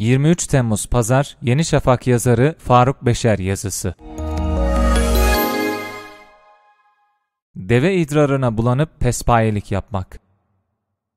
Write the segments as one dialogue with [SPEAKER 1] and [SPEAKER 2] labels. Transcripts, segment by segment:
[SPEAKER 1] 23 Temmuz Pazar Yeni Şafak yazarı Faruk Beşer yazısı. Deve idrarına bulanıp pespayelik yapmak.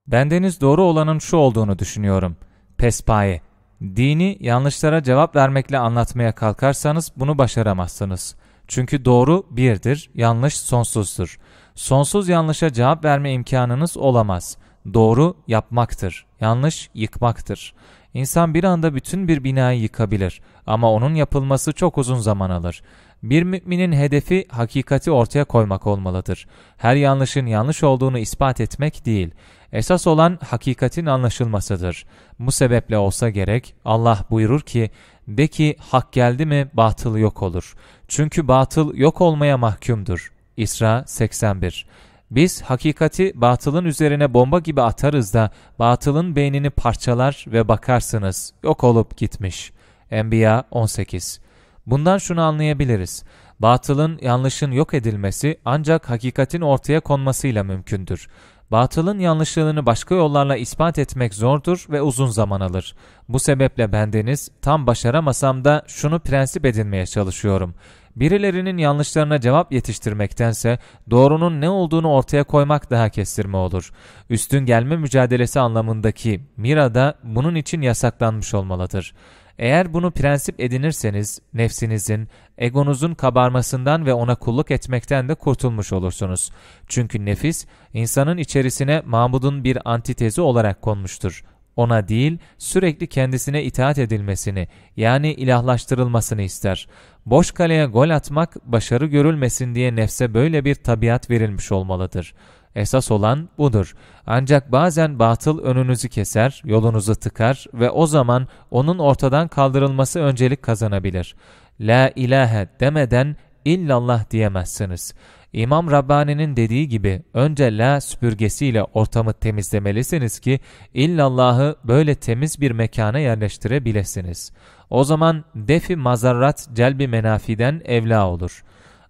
[SPEAKER 1] Bendeniz doğru olanın şu olduğunu düşünüyorum. Pespaye. Dini yanlışlara cevap vermekle anlatmaya kalkarsanız bunu başaramazsınız. Çünkü doğru birdir, yanlış sonsuzdur. Sonsuz yanlışa cevap verme imkanınız olamaz. Doğru yapmaktır, yanlış yıkmaktır. İnsan bir anda bütün bir binayı yıkabilir ama onun yapılması çok uzun zaman alır. Bir müminin hedefi hakikati ortaya koymak olmalıdır. Her yanlışın yanlış olduğunu ispat etmek değil. Esas olan hakikatin anlaşılmasıdır. Bu sebeple olsa gerek Allah buyurur ki, de ki hak geldi mi batıl yok olur. Çünkü batıl yok olmaya mahkumdur. İsra 81 biz hakikati batılın üzerine bomba gibi atarız da batılın beynini parçalar ve bakarsınız yok olup gitmiş. Enbiya 18 Bundan şunu anlayabiliriz. Batılın, yanlışın yok edilmesi ancak hakikatin ortaya konmasıyla mümkündür. Batılın yanlışlığını başka yollarla ispat etmek zordur ve uzun zaman alır. Bu sebeple bendeniz tam başaramasam da şunu prensip edinmeye çalışıyorum.'' Birilerinin yanlışlarına cevap yetiştirmektense doğrunun ne olduğunu ortaya koymak daha kestirme olur. Üstün gelme mücadelesi anlamındaki mira da bunun için yasaklanmış olmalıdır. Eğer bunu prensip edinirseniz nefsinizin, egonuzun kabarmasından ve ona kulluk etmekten de kurtulmuş olursunuz. Çünkü nefis insanın içerisine Mahmud'un bir antitezi olarak konmuştur ona değil sürekli kendisine itaat edilmesini yani ilahlaştırılmasını ister. Boş kaleye gol atmak başarı görülmesin diye nefse böyle bir tabiat verilmiş olmalıdır. Esas olan budur. Ancak bazen batıl önünüzü keser, yolunuzu tıkar ve o zaman onun ortadan kaldırılması öncelik kazanabilir. La ilahe demeden illallah diyemezsiniz. İmam Rabbani'nin dediği gibi önce la süpürgesiyle ortamı temizlemelisiniz ki illallahı böyle temiz bir mekana yerleştirebilirsiniz. O zaman defi mazarrat celbi menafiden evla olur.''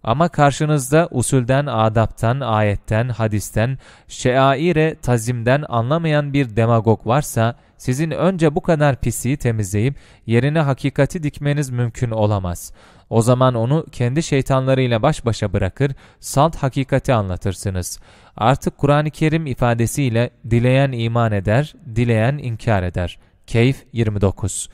[SPEAKER 1] Ama karşınızda usulden, adaptan, ayetten, hadisten, şeaire, tazimden anlamayan bir demagog varsa, sizin önce bu kadar pisliği temizleyip yerine hakikati dikmeniz mümkün olamaz. O zaman onu kendi şeytanlarıyla baş başa bırakır, salt hakikati anlatırsınız. Artık Kur'an-ı Kerim ifadesiyle dileyen iman eder, dileyen inkar eder. Keyf 29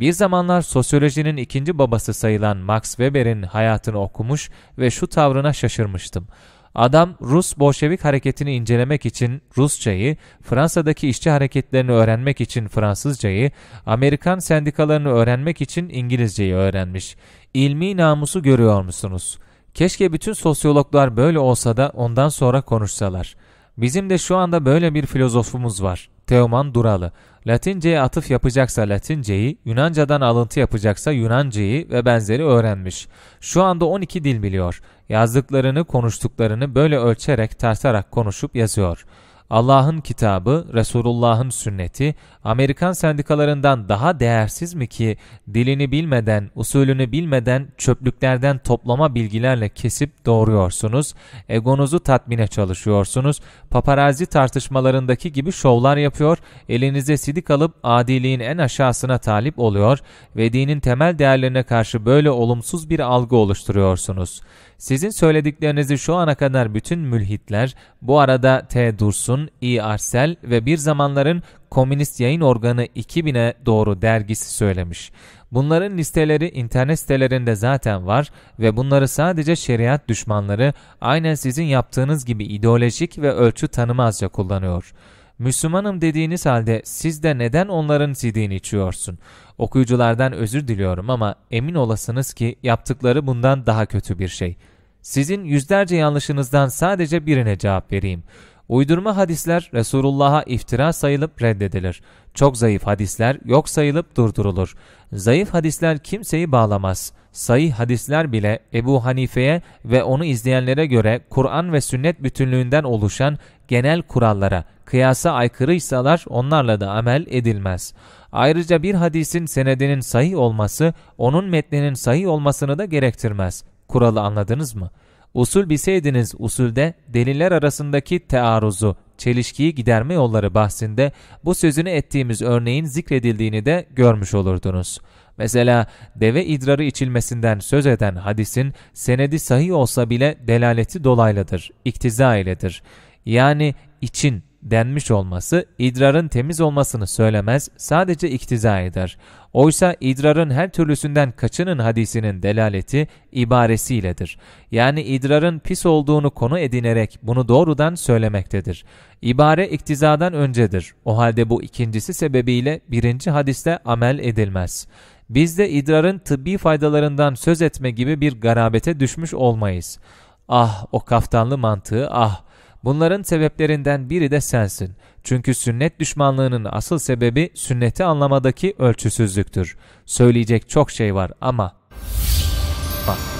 [SPEAKER 1] bir zamanlar sosyolojinin ikinci babası sayılan Max Weber'in hayatını okumuş ve şu tavrına şaşırmıştım. Adam Rus Bolşevik hareketini incelemek için Rusçayı, Fransa'daki işçi hareketlerini öğrenmek için Fransızcayı, Amerikan sendikalarını öğrenmek için İngilizceyi öğrenmiş. İlmi namusu görüyor musunuz? Keşke bütün sosyologlar böyle olsa da ondan sonra konuşsalar. Bizim de şu anda böyle bir filozofumuz var. Teoman Duralı. Latinceye atıf yapacaksa Latinceyi, Yunanca'dan alıntı yapacaksa Yunancayı ve benzeri öğrenmiş. Şu anda 12 dil biliyor. Yazdıklarını, konuştuklarını böyle ölçerek, tartarak konuşup yazıyor.'' Allah'ın kitabı, Resulullah'ın sünneti, Amerikan sendikalarından daha değersiz mi ki dilini bilmeden, usulünü bilmeden çöplüklerden toplama bilgilerle kesip doğruyorsunuz, egonuzu tatmine çalışıyorsunuz, paparazi tartışmalarındaki gibi şovlar yapıyor, elinize sidik alıp adiliğin en aşağısına talip oluyor ve dinin temel değerlerine karşı böyle olumsuz bir algı oluşturuyorsunuz. Sizin söylediklerinizi şu ana kadar bütün mülhitler, bu arada T. Dursun, Radyo'nun İ Arsel ve bir zamanların Komünist Yayın Organı 2000'e doğru dergisi söylemiş. Bunların listeleri internet sitelerinde zaten var ve bunları sadece şeriat düşmanları aynen sizin yaptığınız gibi ideolojik ve ölçü tanımazca kullanıyor.'' Müslümanım dediğiniz halde siz de neden onların sidiğini içiyorsun? Okuyuculardan özür diliyorum ama emin olasınız ki yaptıkları bundan daha kötü bir şey. Sizin yüzlerce yanlışınızdan sadece birine cevap vereyim. Uydurma hadisler Resulullah'a iftira sayılıp reddedilir. Çok zayıf hadisler yok sayılıp durdurulur. Zayıf hadisler kimseyi bağlamaz. Sahih hadisler bile Ebu Hanife'ye ve onu izleyenlere göre Kur'an ve sünnet bütünlüğünden oluşan genel kurallara, kıyasa aykırıysalar onlarla da amel edilmez. Ayrıca bir hadisin senedinin sahih olması, onun metninin sahih olmasını da gerektirmez. Kuralı anladınız mı?'' Usul bilseydiniz usulde deliller arasındaki tearuzu, çelişkiyi giderme yolları bahsinde bu sözünü ettiğimiz örneğin zikredildiğini de görmüş olurdunuz. Mesela deve idrarı içilmesinden söz eden hadisin senedi sahih olsa bile delaleti dolaylıdır, iktiza iledir. Yani için denmiş olması idrarın temiz olmasını söylemez, sadece iktiza eder. Oysa idrarın her türlüsünden kaçının hadisinin delaleti ibaresiyledir. Yani idrarın pis olduğunu konu edinerek bunu doğrudan söylemektedir. İbare iktizadan öncedir. O halde bu ikincisi sebebiyle birinci hadiste amel edilmez. Bizde idrarın tıbbi faydalarından söz etme gibi bir garabete düşmüş olmayız. Ah o kaftanlı mantığı ah! bunların sebeplerinden biri de sensin. Çünkü sünnet düşmanlığının asıl sebebi sünneti anlamadaki ölçüsüzlüktür. Söyleyecek çok şey var ama... Bak.